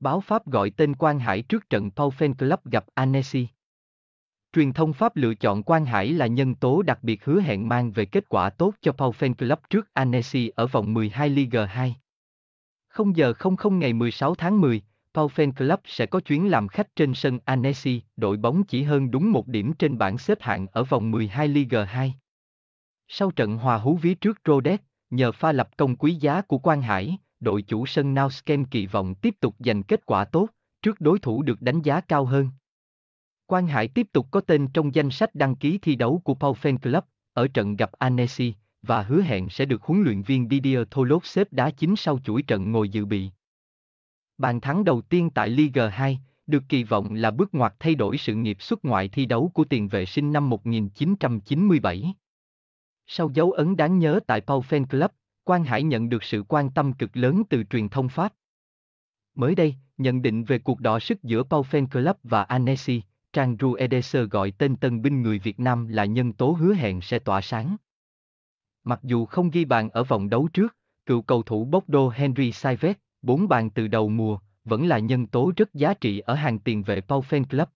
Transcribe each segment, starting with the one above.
báo Pháp gọi tên Quang Hải trước trận Paul Fen Club gặp Annecy. Truyền thông Pháp lựa chọn Quang Hải là nhân tố đặc biệt hứa hẹn mang về kết quả tốt cho Paul Fen Club trước Annecy ở vòng 12 Ligue 2. 0 giờ 00 ngày 16 tháng 10, Paul Fen Club sẽ có chuyến làm khách trên sân Annecy, đội bóng chỉ hơn đúng một điểm trên bảng xếp hạng ở vòng 12 Ligue 2. Sau trận hòa hú ví trước Rodet, nhờ pha lập công quý giá của Quang Hải, đội chủ sân Nauskem kỳ vọng tiếp tục giành kết quả tốt, trước đối thủ được đánh giá cao hơn. Quang Hải tiếp tục có tên trong danh sách đăng ký thi đấu của Paul Fan Club ở trận gặp Annecy và hứa hẹn sẽ được huấn luyện viên Didier Tholot xếp đá chính sau chuỗi trận ngồi dự bị. Bàn thắng đầu tiên tại Liga 2 được kỳ vọng là bước ngoặt thay đổi sự nghiệp xuất ngoại thi đấu của tiền vệ sinh năm 1997. Sau dấu ấn đáng nhớ tại Paul Fan Club, Quang Hải nhận được sự quan tâm cực lớn từ truyền thông Pháp. Mới đây, nhận định về cuộc đọ sức giữa Paul Fan Club và Annecy, Trang Ru Edeser gọi tên tân binh người Việt Nam là nhân tố hứa hẹn sẽ tỏa sáng. Mặc dù không ghi bàn ở vòng đấu trước, cựu cầu thủ Bordeaux Henry Saivet, bốn bàn từ đầu mùa, vẫn là nhân tố rất giá trị ở hàng tiền vệ Paul Fan Club.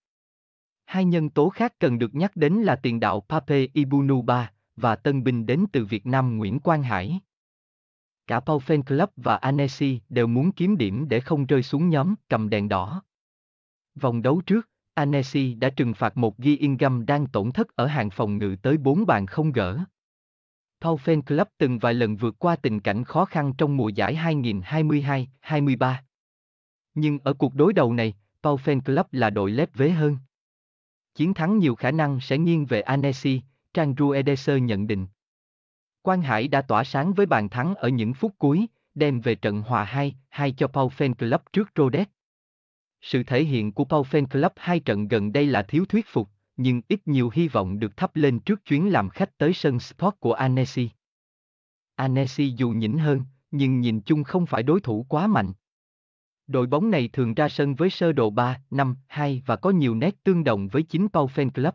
Hai nhân tố khác cần được nhắc đến là tiền đạo Pape Ibunuba và tân binh đến từ Việt Nam Nguyễn Quang Hải. Cả Pau Fan Club và Annecy đều muốn kiếm điểm để không rơi xuống nhóm cầm đèn đỏ. Vòng đấu trước, Annecy đã trừng phạt một ghi Ingham đang tổn thất ở hàng phòng ngự tới 4 bàn không gỡ. Pau Fan Club từng vài lần vượt qua tình cảnh khó khăn trong mùa giải 2022-23. Nhưng ở cuộc đối đầu này, Pau Fan Club là đội lép vế hơn. Chiến thắng nhiều khả năng sẽ nghiêng về Annecy, trang Ruedeser nhận định, Quang Hải đã tỏa sáng với bàn thắng ở những phút cuối, đem về trận hòa 2-2 cho Paul Fan Club trước Rodet. Sự thể hiện của Paul Fan Club hai trận gần đây là thiếu thuyết phục, nhưng ít nhiều hy vọng được thắp lên trước chuyến làm khách tới sân Sport của Annecy. Annecy dù nhỉnh hơn, nhưng nhìn chung không phải đối thủ quá mạnh. Đội bóng này thường ra sân với sơ đồ 3, 5, 2 và có nhiều nét tương đồng với chính Paul Fan Club.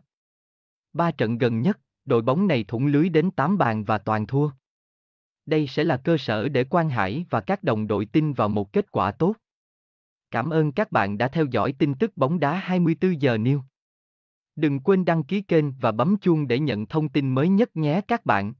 Ba trận gần nhất, đội bóng này thủng lưới đến 8 bàn và toàn thua. Đây sẽ là cơ sở để Quang Hải và các đồng đội tin vào một kết quả tốt. Cảm ơn các bạn đã theo dõi tin tức bóng đá 24 giờ New. Đừng quên đăng ký kênh và bấm chuông để nhận thông tin mới nhất nhé các bạn.